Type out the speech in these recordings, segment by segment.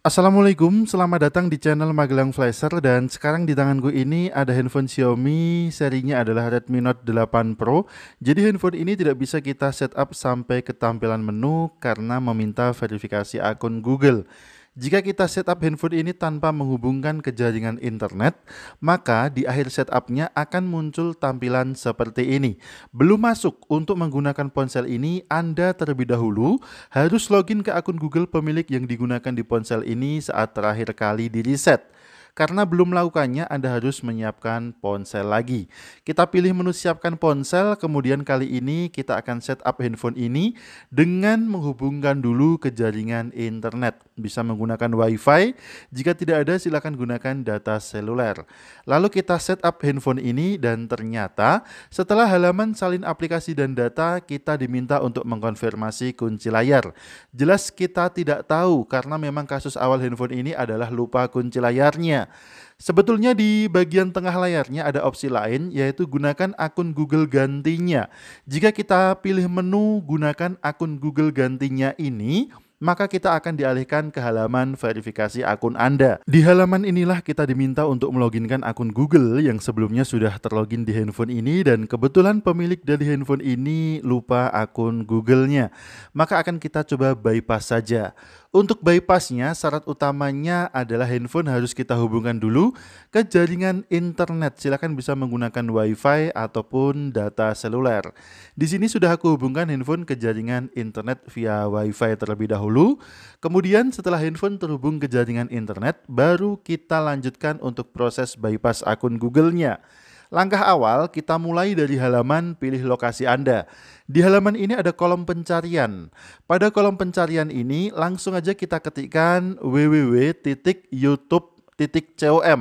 Assalamualaikum, selamat datang di channel Magelang Flasher dan sekarang di tanganku ini ada handphone Xiaomi, serinya adalah Redmi Note 8 Pro. Jadi handphone ini tidak bisa kita setup sampai ke tampilan menu karena meminta verifikasi akun Google. Jika kita setup handphone ini tanpa menghubungkan ke jaringan internet, maka di akhir setupnya akan muncul tampilan seperti ini. Belum masuk untuk menggunakan ponsel ini, Anda terlebih dahulu harus login ke akun Google pemilik yang digunakan di ponsel ini saat terakhir kali di reset. Karena belum melakukannya, Anda harus menyiapkan ponsel lagi. Kita pilih menu siapkan ponsel, kemudian kali ini kita akan setup handphone ini dengan menghubungkan dulu ke jaringan internet. Bisa menggunakan WiFi, jika tidak ada silakan gunakan data seluler. Lalu kita setup handphone ini dan ternyata setelah halaman salin aplikasi dan data, kita diminta untuk mengkonfirmasi kunci layar. Jelas kita tidak tahu karena memang kasus awal handphone ini adalah lupa kunci layarnya. Sebetulnya di bagian tengah layarnya ada opsi lain yaitu gunakan akun Google gantinya. Jika kita pilih menu gunakan akun Google gantinya ini, maka kita akan dialihkan ke halaman verifikasi akun Anda. Di halaman inilah kita diminta untuk meloginkan akun Google yang sebelumnya sudah terlogin di handphone ini dan kebetulan pemilik dari handphone ini lupa akun Google-nya. Maka akan kita coba bypass saja. Untuk bypassnya, syarat utamanya adalah handphone harus kita hubungkan dulu ke jaringan internet. Silakan bisa menggunakan WiFi ataupun data seluler. Di sini sudah aku hubungkan handphone ke jaringan internet via WiFi terlebih dahulu. Kemudian setelah handphone terhubung ke jaringan internet, baru kita lanjutkan untuk proses bypass akun Google-nya. Langkah awal kita mulai dari halaman pilih lokasi Anda. Di halaman ini ada kolom pencarian. Pada kolom pencarian ini langsung aja kita ketikkan www.youtube.com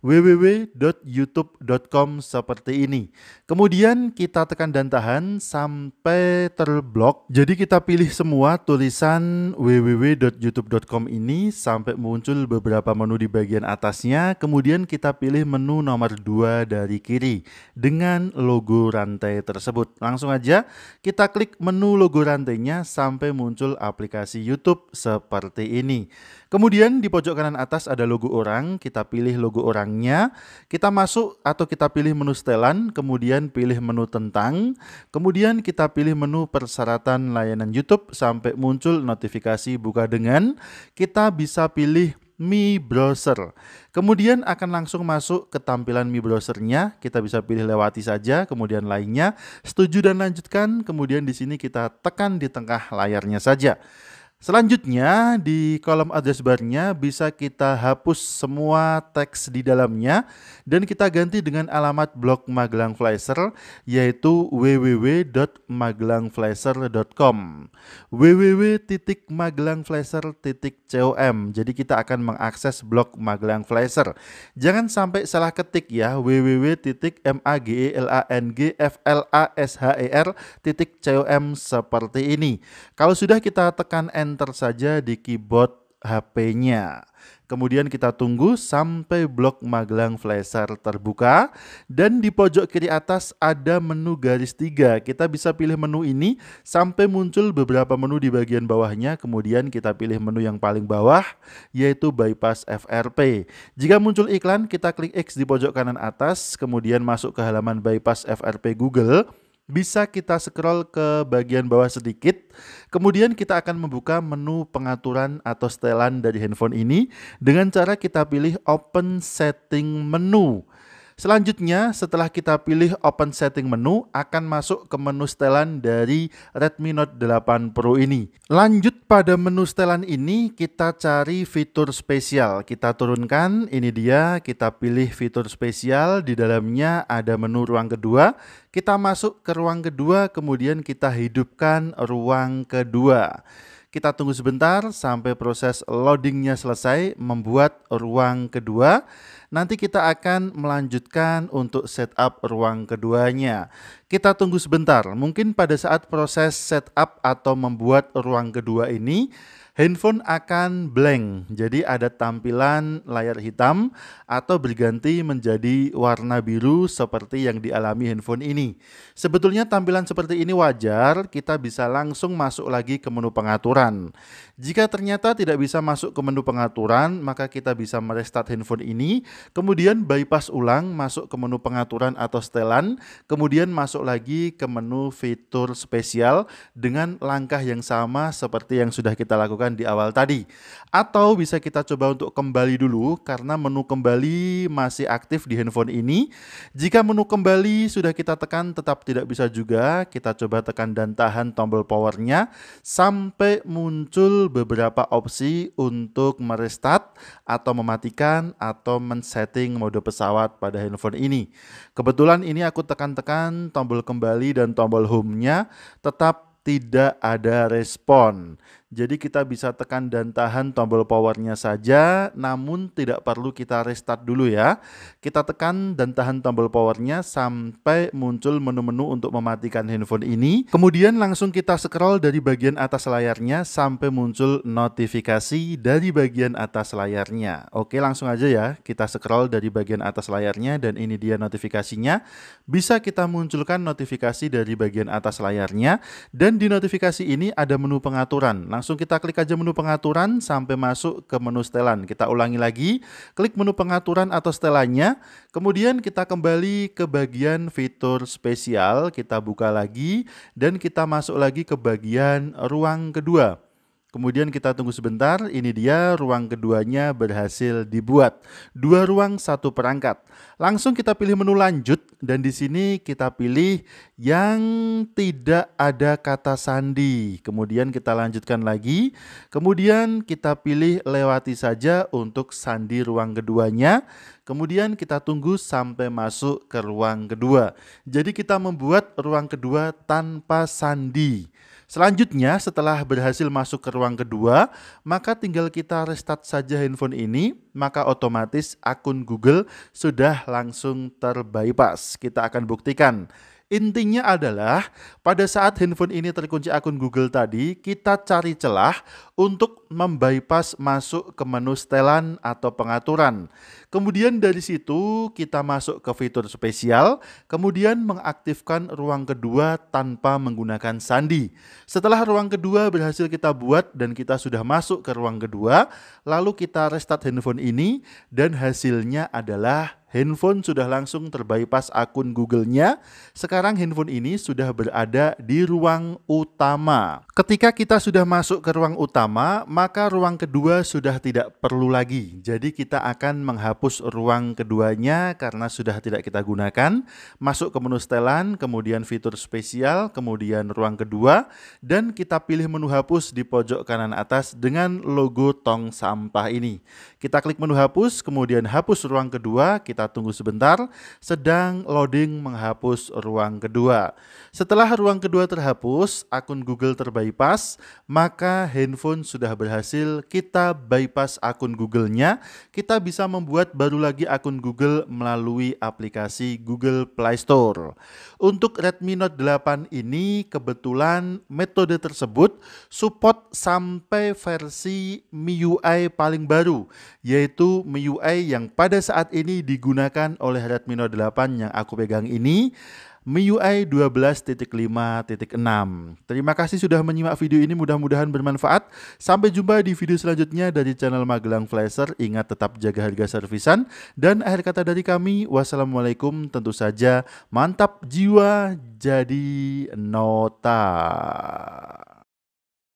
www.youtube.com seperti ini. Kemudian kita tekan dan tahan sampai terblok. Jadi kita pilih semua tulisan www.youtube.com ini sampai muncul beberapa menu di bagian atasnya. Kemudian kita pilih menu nomor 2 dari kiri dengan logo rantai tersebut. Langsung aja kita klik menu logo rantainya sampai muncul aplikasi YouTube seperti ini. Kemudian di pojok kanan atas ada logo orang, kita pilih logo orangnya, kita masuk atau kita pilih menu setelan, kemudian pilih menu tentang, kemudian kita pilih menu persyaratan layanan YouTube sampai muncul notifikasi buka dengan, kita bisa pilih Mi Browser. Kemudian akan langsung masuk ke tampilan Mi Browsernya. Kita bisa pilih lewati saja, kemudian lainnya, setuju dan lanjutkan. Kemudian di sini kita tekan di tengah layarnya saja. Selanjutnya di kolom address bar-nya bisa kita hapus semua teks di dalamnya dan kita ganti dengan alamat blog Magelang Flasher yaitu www.magelangflasher.com www.magelangflasher.com Jadi kita akan mengakses blog Magelang Flasher. Jangan sampai salah ketik ya www.magelangflasher.com seperti ini. Kalau sudah kita tekan enter enter saja di keyboard HP-nya. Kemudian kita tunggu sampai blok Magelang Flasher terbuka dan di pojok kiri atas ada menu garis tiga. Kita bisa pilih menu ini sampai muncul beberapa menu di bagian bawahnya. Kemudian kita pilih menu yang paling bawah yaitu bypass FRP. Jika muncul iklan kita klik X di pojok kanan atas kemudian masuk ke halaman bypass FRP Google bisa kita scroll ke bagian bawah sedikit. Kemudian kita akan membuka menu pengaturan atau setelan dari handphone ini dengan cara kita pilih open setting menu. Selanjutnya, setelah kita pilih open setting menu, akan masuk ke menu setelan dari Redmi Note 8 Pro ini. Lanjut pada menu setelan ini, kita cari fitur spesial. Kita turunkan, ini dia, kita pilih fitur spesial, di dalamnya ada menu ruang kedua. Kita masuk ke ruang kedua, kemudian kita hidupkan ruang kedua. Kita tunggu sebentar sampai proses loadingnya selesai membuat ruang kedua. Nanti kita akan melanjutkan untuk setup ruang keduanya. Kita tunggu sebentar, mungkin pada saat proses setup atau membuat ruang kedua ini, handphone akan blank, jadi ada tampilan layar hitam atau berganti menjadi warna biru seperti yang dialami handphone ini. Sebetulnya tampilan seperti ini wajar, kita bisa langsung masuk lagi ke menu pengaturan. Jika ternyata tidak bisa masuk ke menu pengaturan, maka kita bisa merestart handphone ini, kemudian bypass ulang masuk ke menu pengaturan atau setelan, kemudian masuk lagi ke menu fitur spesial dengan langkah yang sama seperti yang sudah kita lakukan di awal tadi. Atau bisa kita coba untuk kembali dulu karena menu kembali masih aktif di handphone ini. Jika menu kembali sudah kita tekan tetap tidak bisa juga, kita coba tekan dan tahan tombol powernya sampai muncul beberapa opsi untuk merestart atau mematikan atau men-setting mode pesawat pada handphone ini. Kebetulan ini aku tekan-tekan tombol kembali dan tombol home-nya tetap tidak ada respon. Jadi kita bisa tekan dan tahan tombol powernya saja, namun tidak perlu kita restart dulu ya. Kita tekan dan tahan tombol powernya sampai muncul menu-menu untuk mematikan handphone ini. Kemudian langsung kita scroll dari bagian atas layarnya sampai muncul notifikasi dari bagian atas layarnya. Oke langsung aja ya, kita scroll dari bagian atas layarnya dan ini dia notifikasinya. Bisa kita munculkan notifikasi dari bagian atas layarnya dan di notifikasi ini ada menu pengaturan Langsung kita klik aja menu pengaturan sampai masuk ke menu setelan. Kita ulangi lagi, klik menu pengaturan atau setelannya. Kemudian kita kembali ke bagian fitur spesial, kita buka lagi dan kita masuk lagi ke bagian ruang kedua. Kemudian kita tunggu sebentar, ini dia ruang keduanya berhasil dibuat. Dua ruang, satu perangkat. Langsung kita pilih menu lanjut, dan di sini kita pilih yang tidak ada kata sandi. Kemudian kita lanjutkan lagi, kemudian kita pilih lewati saja untuk sandi ruang keduanya. Kemudian kita tunggu sampai masuk ke ruang kedua. Jadi kita membuat ruang kedua tanpa sandi. Selanjutnya, setelah berhasil masuk ke ruang kedua, maka tinggal kita restart saja handphone ini, maka otomatis akun Google sudah langsung terbypass. Kita akan buktikan. Intinya adalah pada saat handphone ini terkunci akun Google tadi, kita cari celah untuk membypass masuk ke menu setelan atau pengaturan. Kemudian dari situ kita masuk ke fitur spesial, kemudian mengaktifkan ruang kedua tanpa menggunakan sandi. Setelah ruang kedua berhasil kita buat dan kita sudah masuk ke ruang kedua, lalu kita restart handphone ini dan hasilnya adalah handphone sudah langsung terbypass akun Google-nya. Sekarang handphone ini sudah berada di ruang utama. Ketika kita sudah masuk ke ruang utama, maka ruang kedua sudah tidak perlu lagi. Jadi kita akan menghapus ruang keduanya karena sudah tidak kita gunakan. Masuk ke menu setelan, kemudian fitur spesial, kemudian ruang kedua, dan kita pilih menu hapus di pojok kanan atas dengan logo tong sampah ini. Kita klik menu hapus, kemudian hapus ruang kedua, kita kita tunggu sebentar, sedang loading menghapus ruang kedua. Setelah ruang kedua terhapus, akun Google terbypass, maka handphone sudah berhasil kita bypass akun Google-nya. Kita bisa membuat baru lagi akun Google melalui aplikasi Google Play Store. Untuk Redmi Note 8 ini kebetulan metode tersebut support sampai versi MIUI paling baru, yaitu MIUI yang pada saat ini digunakan digunakan oleh Redmi Note 8 yang aku pegang ini MIUI 12.5.6. Terima kasih sudah menyimak video ini, mudah-mudahan bermanfaat. Sampai jumpa di video selanjutnya dari channel Magelang Flasher. Ingat tetap jaga harga servisan. Dan akhir kata dari kami, wassalamualaikum tentu saja mantap jiwa jadi nota.